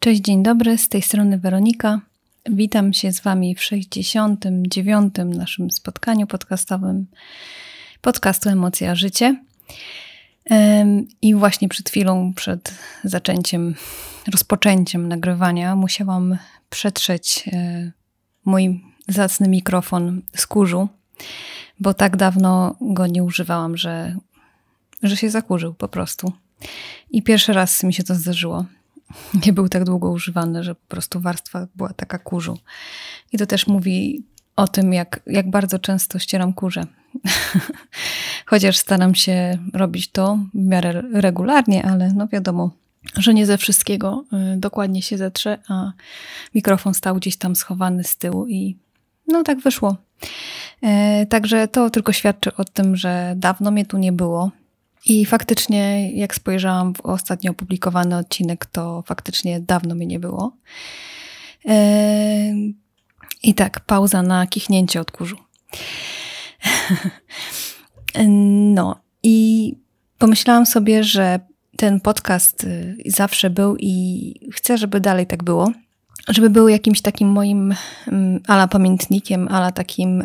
Cześć, dzień dobry, z tej strony Weronika. Witam się z Wami w 69. naszym spotkaniu podcastowym podcastu Emocja Życie. I właśnie przed chwilą, przed zaczęciem, rozpoczęciem nagrywania, musiałam przetrzeć e, mój zacny mikrofon z kurzu, bo tak dawno go nie używałam, że, że się zakurzył po prostu. I pierwszy raz mi się to zdarzyło nie był tak długo używany, że po prostu warstwa była taka kurzu. I to też mówi o tym, jak, jak bardzo często ścieram kurze. Chociaż staram się robić to w miarę regularnie, ale no wiadomo, że nie ze wszystkiego y, dokładnie się zetrze, a mikrofon stał gdzieś tam schowany z tyłu i no tak wyszło. E, także to tylko świadczy o tym, że dawno mnie tu nie było. I faktycznie, jak spojrzałam w ostatnio opublikowany odcinek, to faktycznie dawno mi nie było. Ehm, I tak, pauza na kichnięcie od kurzu. no i pomyślałam sobie, że ten podcast y, zawsze był i chcę, żeby dalej tak było żeby był jakimś takim moim mm, ala pamiętnikiem, ala takim,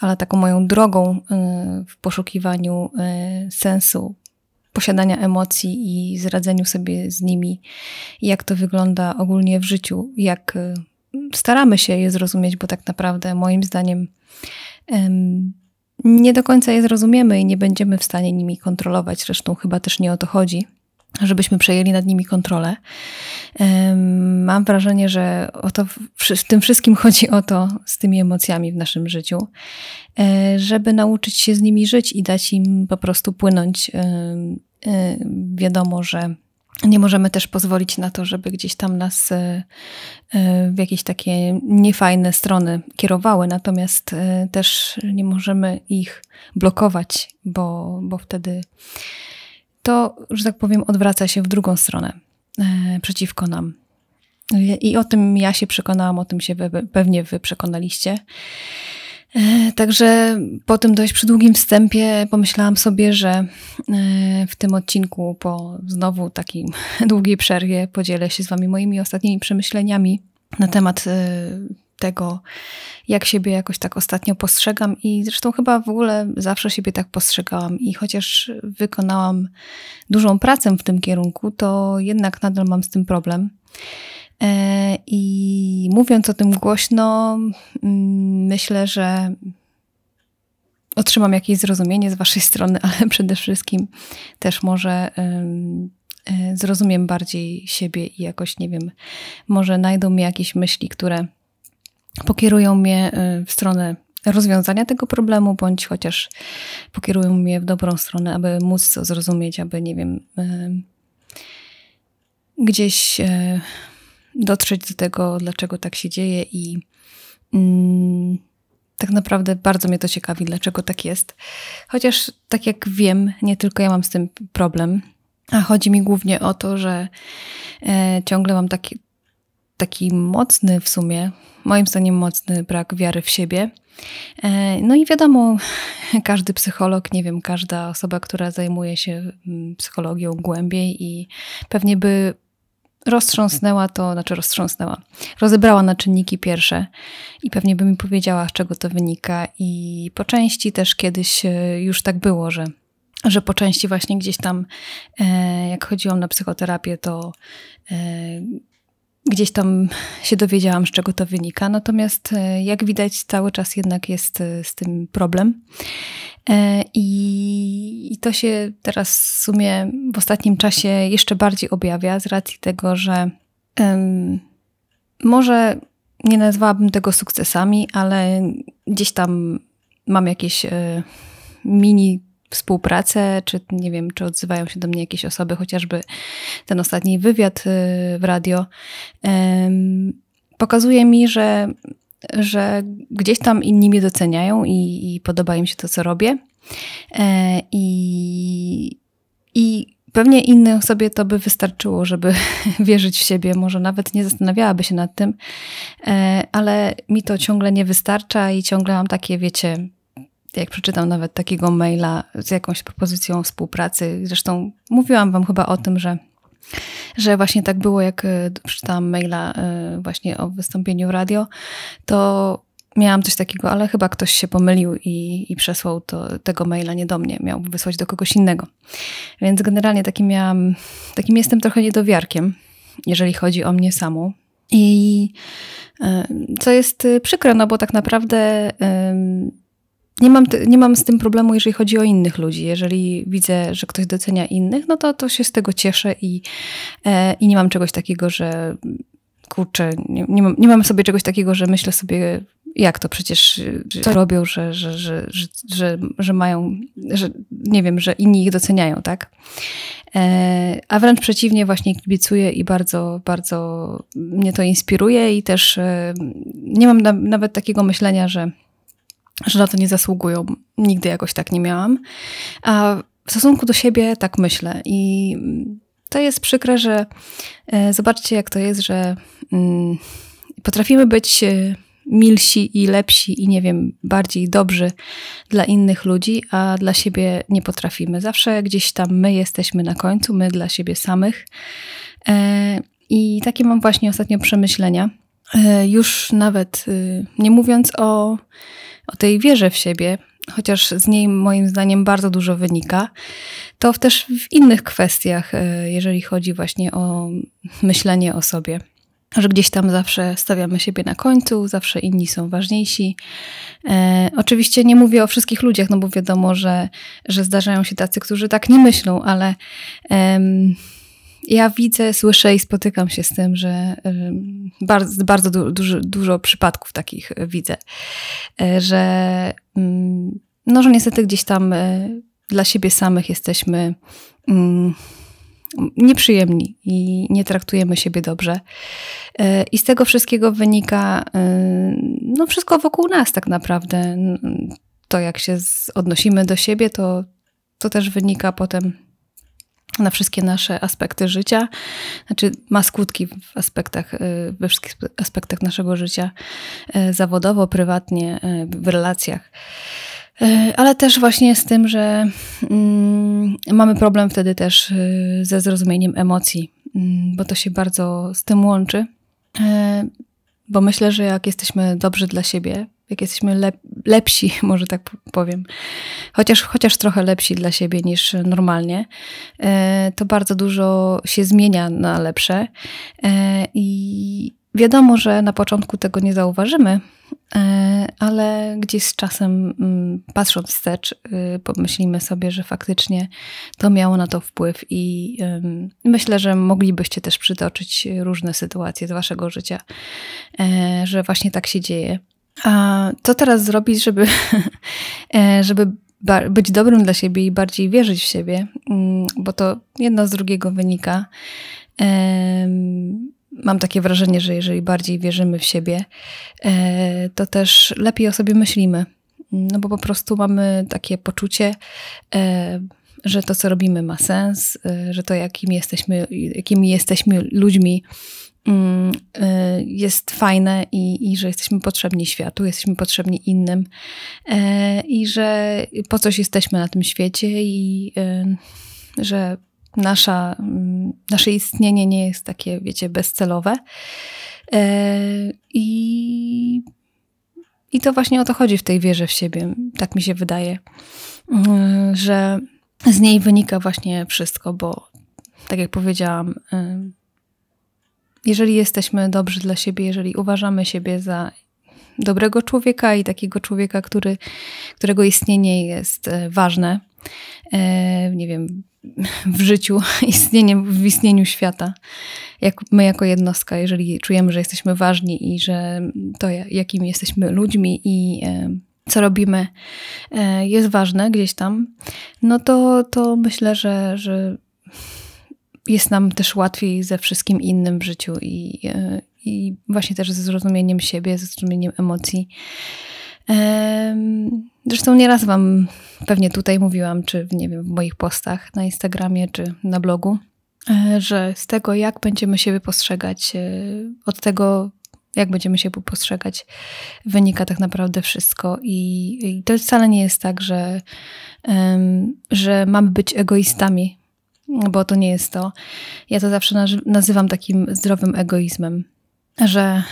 ala taką moją drogą y, w poszukiwaniu y, sensu posiadania emocji i zradzeniu sobie z nimi, jak to wygląda ogólnie w życiu, jak y, staramy się je zrozumieć, bo tak naprawdę moim zdaniem nie do końca je zrozumiemy i nie będziemy w stanie nimi kontrolować, zresztą chyba też nie o to chodzi żebyśmy przejęli nad nimi kontrolę. Mam wrażenie, że o to, w tym wszystkim chodzi o to z tymi emocjami w naszym życiu, e, żeby nauczyć się z nimi żyć i dać im po prostu płynąć. E, e, wiadomo, że nie możemy też pozwolić na to, żeby gdzieś tam nas w jakieś takie niefajne strony kierowały, natomiast też nie możemy ich blokować, bo, bo wtedy to, że tak powiem, odwraca się w drugą stronę e, przeciwko nam. I o tym ja się przekonałam, o tym się wy, pewnie wy przekonaliście. E, także po tym dość przydługim wstępie pomyślałam sobie, że e, w tym odcinku po znowu takiej długiej przerwie podzielę się z wami moimi ostatnimi przemyśleniami na temat tego, jak siebie jakoś tak ostatnio postrzegam i zresztą chyba w ogóle zawsze siebie tak postrzegałam i chociaż wykonałam dużą pracę w tym kierunku, to jednak nadal mam z tym problem. E, I mówiąc o tym głośno, mm, myślę, że otrzymam jakieś zrozumienie z Waszej strony, ale przede wszystkim też może e, zrozumiem bardziej siebie i jakoś, nie wiem, może najdą mi jakieś myśli, które pokierują mnie y, w stronę rozwiązania tego problemu, bądź chociaż pokierują mnie w dobrą stronę, aby móc to zrozumieć, aby nie wiem, y, gdzieś y, dotrzeć do tego, dlaczego tak się dzieje i mm, tak naprawdę bardzo mnie to ciekawi, dlaczego tak jest. Chociaż, tak jak wiem, nie tylko ja mam z tym problem, a chodzi mi głównie o to, że e, ciągle mam taki, taki mocny w sumie moim zdaniem mocny brak wiary w siebie. E, no i wiadomo, każdy psycholog, nie wiem, każda osoba, która zajmuje się mm, psychologią głębiej i pewnie by roztrząsnęła to, znaczy roztrząsnęła, rozebrała na czynniki pierwsze i pewnie by mi powiedziała, z czego to wynika. I po części też kiedyś e, już tak było, że że po części właśnie gdzieś tam, e, jak chodziłam na psychoterapię, to gdzieś tam się dowiedziałam, z czego to wynika. Natomiast e, jak widać, cały czas jednak jest e, z tym problem. E, I, I to się teraz w sumie w ostatnim czasie jeszcze bardziej objawia z racji tego, że um, może nie nazwałabym tego sukcesami, ale gdzieś tam mam jakieś y, mini współpracę, czy nie wiem, czy odzywają się do mnie jakieś osoby, chociażby ten ostatni wywiad y, w radio, pokazuje mi, że, że gdzieś tam inni mnie doceniają i, i podoba im się to, co robię. E, I, i pewnie innej osobie to by wystarczyło, żeby wierzyć w siebie. Może nawet nie zastanawiałaby się nad tym, e, ale mi to ciągle nie wystarcza i ciągle mam takie, wiecie, jak przeczytam nawet takiego maila z jakąś propozycją współpracy, zresztą mówiłam Wam chyba o tym, że że właśnie tak było, jak e, przeczytałam maila e, właśnie o wystąpieniu w radio, to miałam coś takiego, ale chyba ktoś się pomylił i, i przesłał to, tego maila nie do mnie, miał wysłać do kogoś innego. Więc generalnie takim, miałam, takim jestem trochę niedowiarkiem, jeżeli chodzi o mnie samą. I e, co jest przykre, no bo tak naprawdę... Yy, nie mam, nie mam z tym problemu, jeżeli chodzi o innych ludzi. Jeżeli widzę, że ktoś docenia innych, no to, to się z tego cieszę i, e, i nie mam czegoś takiego, że kurczę, nie, nie, mam, nie mam sobie czegoś takiego, że myślę sobie, jak to przecież e, to tak. robią, że, że, że, że, że, mają, że nie wiem, że inni ich doceniają, tak? E, a wręcz przeciwnie, właśnie kibicuję i bardzo, bardzo mnie to inspiruje i też e, nie mam na, nawet takiego myślenia, że że na to nie zasługują. Nigdy jakoś tak nie miałam. A w stosunku do siebie tak myślę i to jest przykre, że e, zobaczcie jak to jest, że mm, potrafimy być e, milsi i lepsi i nie wiem, bardziej dobrzy dla innych ludzi, a dla siebie nie potrafimy. Zawsze gdzieś tam my jesteśmy na końcu, my dla siebie samych. E, I takie mam właśnie ostatnio przemyślenia. Już nawet y, nie mówiąc o o tej wierze w siebie, chociaż z niej moim zdaniem bardzo dużo wynika, to też w innych kwestiach, e, jeżeli chodzi właśnie o myślenie o sobie. Że gdzieś tam zawsze stawiamy siebie na końcu, zawsze inni są ważniejsi. E, oczywiście nie mówię o wszystkich ludziach, no bo wiadomo, że, że zdarzają się tacy, którzy tak nie myślą, ale. Em, ja widzę, słyszę i spotykam się z tym, że bardzo, bardzo du dużo, dużo przypadków takich e, widzę, e, że, mm, no, że niestety gdzieś tam e, dla siebie samych jesteśmy mm, nieprzyjemni i nie traktujemy siebie dobrze. I z tego wszystkiego wynika no, wszystko wokół nas tak naprawdę. To, jak się odnosimy do siebie, to, to też wynika potem na wszystkie nasze aspekty życia, znaczy ma skutki w aspektach, y, we wszystkich aspektach naszego życia, y, zawodowo, prywatnie, y, w relacjach. Ale też właśnie z tym, że mm, mamy problem wtedy też ze zrozumieniem emocji, mm, bo to się bardzo z tym łączy. Bo myślę, że jak jesteśmy dobrzy dla siebie, jak jesteśmy lep lepsi, może tak powiem, chociaż, chociaż trochę lepsi dla siebie niż normalnie, e, to bardzo dużo się zmienia na lepsze. E, I wiadomo, że na początku tego nie zauważymy, e, ale gdzieś z czasem, mm, patrząc wstecz, y, pomyślimy sobie, że faktycznie to miało na to wpływ, i myślę, że moglibyście też przytoczyć różne sytuacje z waszego życia, że właśnie tak się dzieje. A co teraz zrobić, żeby, e, żeby być dobrym dla siebie i bardziej wierzyć w siebie, mm, bo to jedno z drugiego wynika. Mam takie wrażenie, że jeżeli bardziej wierzymy w siebie, e, to też lepiej o sobie myślimy, no bo po prostu mamy takie poczucie, e, że to, co robimy, ma sens, że to, jakimi jesteśmy, jakimi jesteśmy ludźmi, Mm, y, jest fajne i, i, że jesteśmy potrzebni światu, jesteśmy potrzebni innym e, i że po coś jesteśmy na tym świecie i y, że nasza, mm, nasze istnienie nie jest takie, wiecie, bezcelowe. E, I, I to właśnie o to chodzi w tej wierze w siebie, tak mi się wydaje, mm, że z niej wynika właśnie wszystko, bo tak jak powiedziałam, y, jeżeli jesteśmy dobrzy dla siebie, jeżeli uważamy siebie za dobrego człowieka i takiego człowieka, który, którego istnienie jest e, ważne, e, nie wiem, w życiu, w istnieniu świata, jak my jako jednostka, jeżeli czujemy, że jesteśmy ważni i że to, jakimi jesteśmy ludźmi i e, co robimy, jest ważne gdzieś tam, no to, to myślę, że, że jest nam też łatwiej ze wszystkim innym w życiu i, e, i właśnie też ze zrozumieniem siebie, ze zrozumieniem emocji. Zresztą nieraz Wam pewnie tutaj mówiłam, czy nie wiem, w moich postach na Instagramie, czy na blogu, e, że z tego, jak będziemy siebie postrzegać, e, od tego, jak będziemy siebie postrzegać, wynika tak naprawdę wszystko. I, i to wcale nie jest tak, że, że mamy być egoistami bo to nie jest to. Ja to zawsze nazywam takim zdrowym egoizmem, że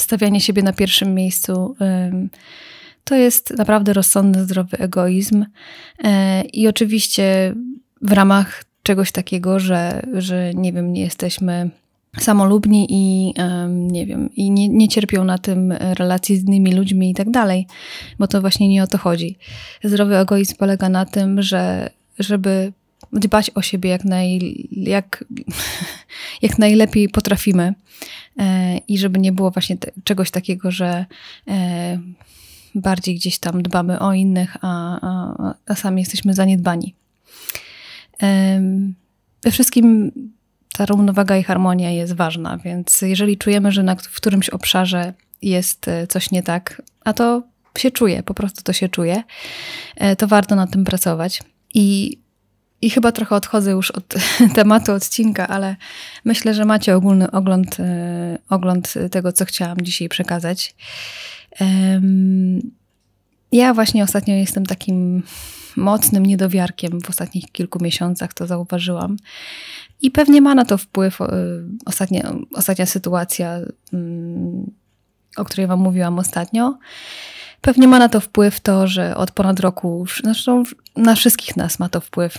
stawianie siebie na pierwszym miejscu to jest naprawdę rozsądny, zdrowy egoizm. E, I oczywiście w ramach czegoś takiego, że, że nie wiem, nie jesteśmy samolubni i nie wiem, i nie, nie cierpią na tym relacji z innymi ludźmi i tak dalej, bo to właśnie nie o to chodzi. Zdrowy egoizm polega na tym, że żeby dbać o siebie jak, naj, jak, jak najlepiej potrafimy e, i żeby nie było właśnie te, czegoś takiego, że e, bardziej gdzieś tam dbamy o innych, a, a, a sami jesteśmy zaniedbani. We wszystkim ta równowaga i harmonia jest ważna, więc jeżeli czujemy, że na, w którymś obszarze jest e, coś nie tak, a to się czuje, po prostu to się czuje, to warto nad tym pracować. I i chyba trochę odchodzę już od tematu odcinka, ale myślę, że macie ogólny ogląd, e, ogląd tego, co chciałam dzisiaj przekazać. Ja właśnie ostatnio jestem takim mocnym niedowiarkiem w ostatnich kilku miesiącach, to zauważyłam. I pewnie ma na to wpływ e, ostatnia, ostatnia sytuacja, mm, o której Wam mówiłam ostatnio. Pewnie ma na to wpływ to, że od ponad roku, zresztą znaczy, no, na wszystkich nas ma to wpływ.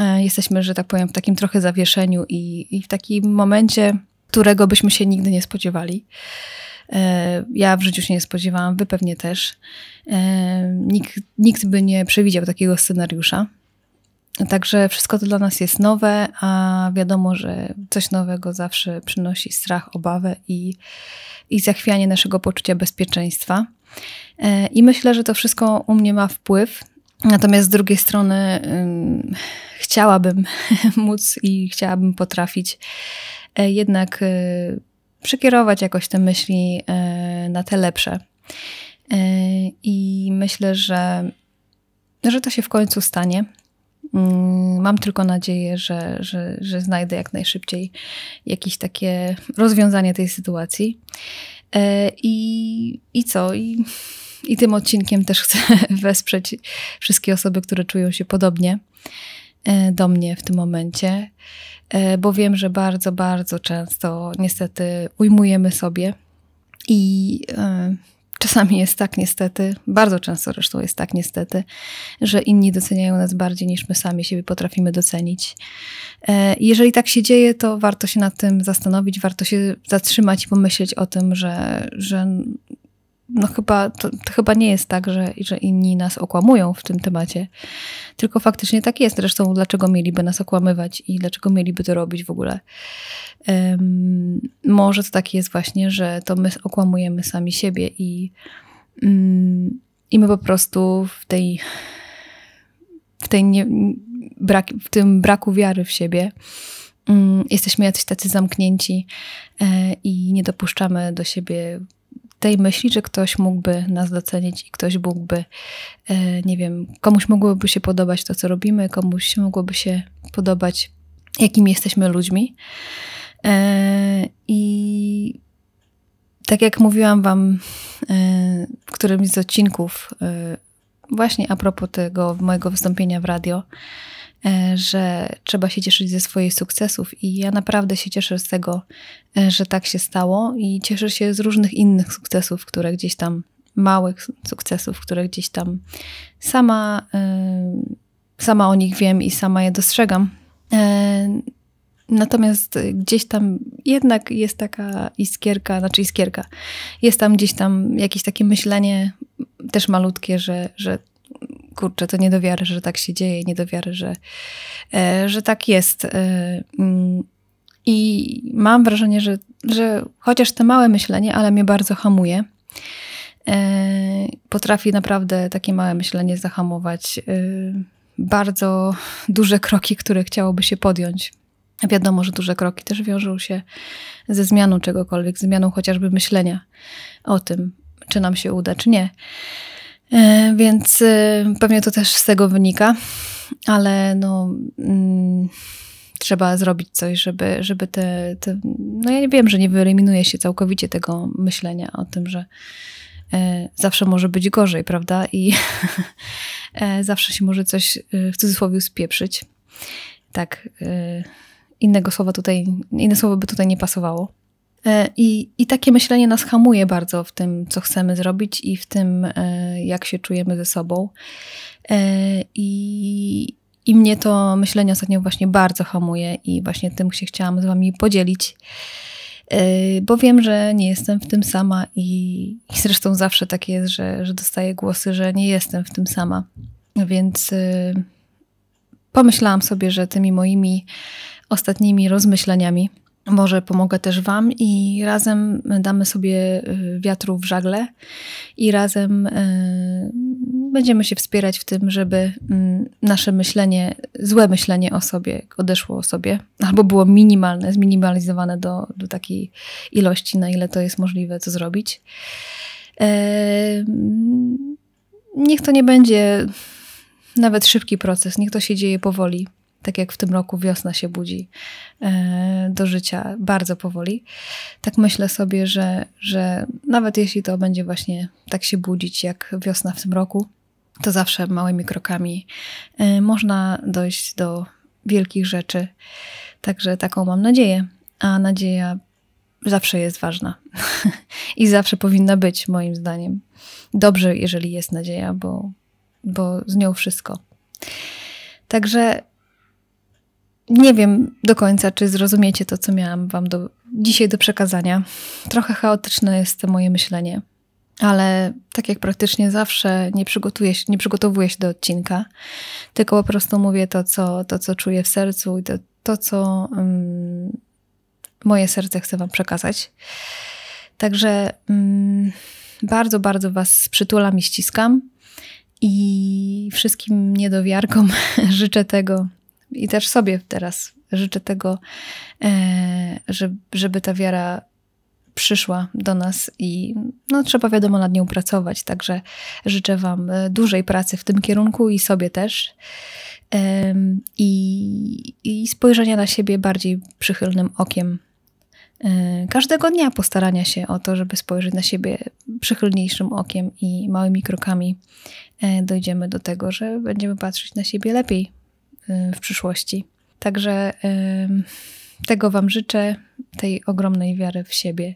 E, jesteśmy, że tak powiem, w takim trochę zawieszeniu i, i w takim momencie, którego byśmy się nigdy nie spodziewali. E, ja w życiu się nie spodziewałam, wy pewnie też. E, nikt, nikt by nie przewidział takiego scenariusza. Także wszystko to dla nas jest nowe, a wiadomo, że coś nowego zawsze przynosi strach, obawę i, i zachwianie naszego poczucia bezpieczeństwa. I myślę, że to wszystko u mnie ma wpływ Natomiast z drugiej strony chciałabym móc i chciałabym potrafić e, jednak y, przekierować jakoś te myśli e, na te lepsze. E, I myślę, że, że to się w końcu stanie. Mm, mam tylko nadzieję, że, że, że znajdę jak najszybciej jakieś takie rozwiązanie tej sytuacji. I, i co? I i tym odcinkiem też chcę wesprzeć wszystkie osoby, które czują się podobnie e, do mnie w tym momencie, e, bo wiem, że bardzo, bardzo często niestety ujmujemy sobie i e, czasami jest tak niestety, bardzo często zresztą jest tak niestety, że inni doceniają nas bardziej niż my sami siebie potrafimy docenić. Jeżeli tak się dzieje, to warto się nad tym zastanowić, warto się zatrzymać i pomyśleć o tym, że, że no chyba, to, to, chyba nie jest tak, że, że inni nas okłamują w tym temacie, tylko faktycznie tak jest. Zresztą dlaczego mieliby nas okłamywać i dlaczego mieliby to robić w ogóle? Um, może to tak jest właśnie, że to my okłamujemy sami siebie i, um, i my po prostu w tej, w, tej nie, brak, w tym braku wiary w siebie mm, jesteśmy jacyś tacy zamknięci e, i nie dopuszczamy do siebie tej myśli, że ktoś mógłby nas docenić i ktoś mógłby, e, nie wiem, komuś mogłoby się podobać to, co robimy, komuś mogłoby się podobać, jakimi jesteśmy ludźmi. E, I tak jak mówiłam Wam e, w którymś z odcinków, właśnie a propos tego mojego wystąpienia w radio, E, że trzeba się cieszyć ze swoich sukcesów i ja naprawdę się cieszę z tego, e, że tak się stało i cieszę się z różnych innych sukcesów, które gdzieś tam, małych sukcesów, które gdzieś tam sama, e, sama o nich wiem i sama je dostrzegam. Natomiast gdzieś tam jednak jest taka iskierka, znaczy iskierka, jest tam gdzieś tam jakieś takie myślenie też malutkie, że, że kurczę, to nie do wiary, że tak się dzieje, nie do wiary, że, e, że tak jest. E, mm, I mam wrażenie, że, że chociaż to małe myślenie, ale mnie bardzo hamuje. E, potrafi naprawdę takie małe myślenie zahamować bardzo duże kroki, które chciałoby się podjąć. Wiadomo, że duże kroki też wiążą się ze zmianą czegokolwiek, zmianą chociażby myślenia o tym, czy nam się uda, czy nie. E, więc y, pewnie to też z tego wynika, ale no, mm, trzeba zrobić coś, żeby, żeby te, te, No ja wiem, że nie wyeliminuje się całkowicie tego myślenia o tym, że e, zawsze może być gorzej, prawda? I e, zawsze się może coś w cudzysłowie spieprzyć. Tak, innego słowa tutaj, inne słowo by tutaj nie pasowało. E, I, I takie myślenie nas hamuje bardzo w tym, co chcemy zrobić i w tym, e, jak się czujemy ze sobą. E, I, i mnie to myślenie ostatnio właśnie bardzo hamuje i właśnie tym się chciałam z Wami podzielić, bo wiem, że nie jestem w tym sama i, i zresztą zawsze tak jest, że, że dostaję głosy, że nie jestem w tym sama. Więc pomyślałam sobie, że tymi moimi ostatnimi rozmyśleniami może pomogę też Wam i razem damy sobie y, wiatru w żagle i razem y, będziemy się wspierać w tym, żeby mm, nasze myślenie, złe myślenie o sobie odeszło o sobie albo było minimalne, zminimalizowane do, do takiej ilości, na ile to jest możliwe, co zrobić. Niech to nie będzie nawet szybki proces, niech to się dzieje powoli tak jak w tym roku wiosna się budzi e, do życia bardzo powoli, tak myślę sobie, że, że nawet jeśli to będzie właśnie tak się budzić jak wiosna w tym roku, to zawsze małymi krokami e, można dojść do wielkich rzeczy. Także taką mam nadzieję, a nadzieja zawsze jest ważna i zawsze powinna być, moim zdaniem. Dobrze, jeżeli jest nadzieja, bo, bo z nią wszystko. Także nie wiem do końca, czy zrozumiecie to, co miałam Wam do, dzisiaj do przekazania. Trochę chaotyczne jest to moje myślenie, ale tak jak praktycznie zawsze, nie, przygotuję nie przygotowuję się do odcinka, tylko po prostu mówię to, co, to, co czuję w sercu i to, to co um, moje serce chce Wam przekazać. Także um, bardzo, bardzo Was przytulam i ściskam. I wszystkim niedowiarkom życzę tego, i też sobie teraz życzę tego, e, żeby ta wiara przyszła do nas i no, trzeba wiadomo nad nią pracować. Także życzę Wam e, dużej pracy w tym kierunku i sobie też. I, i spojrzenia na siebie bardziej przychylnym okiem. E, każdego dnia postarania się o to, żeby spojrzeć na siebie przychylniejszym okiem i małymi krokami dojdziemy do tego, że będziemy patrzeć na siebie lepiej, Y, w przyszłości. Także tego Wam życzę, tej ogromnej wiary w siebie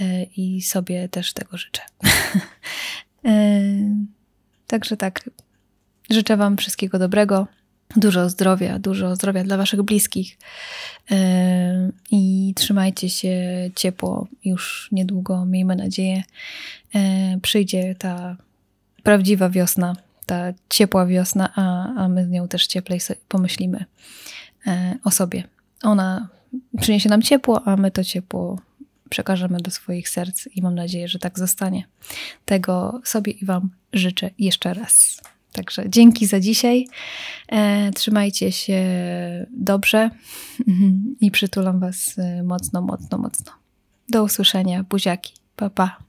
y, i sobie też tego życzę. Y, także tak, życzę Wam wszystkiego dobrego, dużo zdrowia, dużo zdrowia dla Waszych bliskich i trzymajcie się ciepło już niedługo, miejmy nadzieję, przyjdzie ta prawdziwa wiosna ta ciepła wiosna, a, a my z nią też cieplej pomyślimy e, o sobie. Ona przyniesie nam ciepło, a my to ciepło przekażemy do swoich serc i mam nadzieję, że tak zostanie. Tego sobie i Wam życzę jeszcze raz. Także dzięki za dzisiaj. E, trzymajcie się dobrze i przytulam Was e, mocno, mocno, mocno. Do usłyszenia. Buziaki. Pa, pa.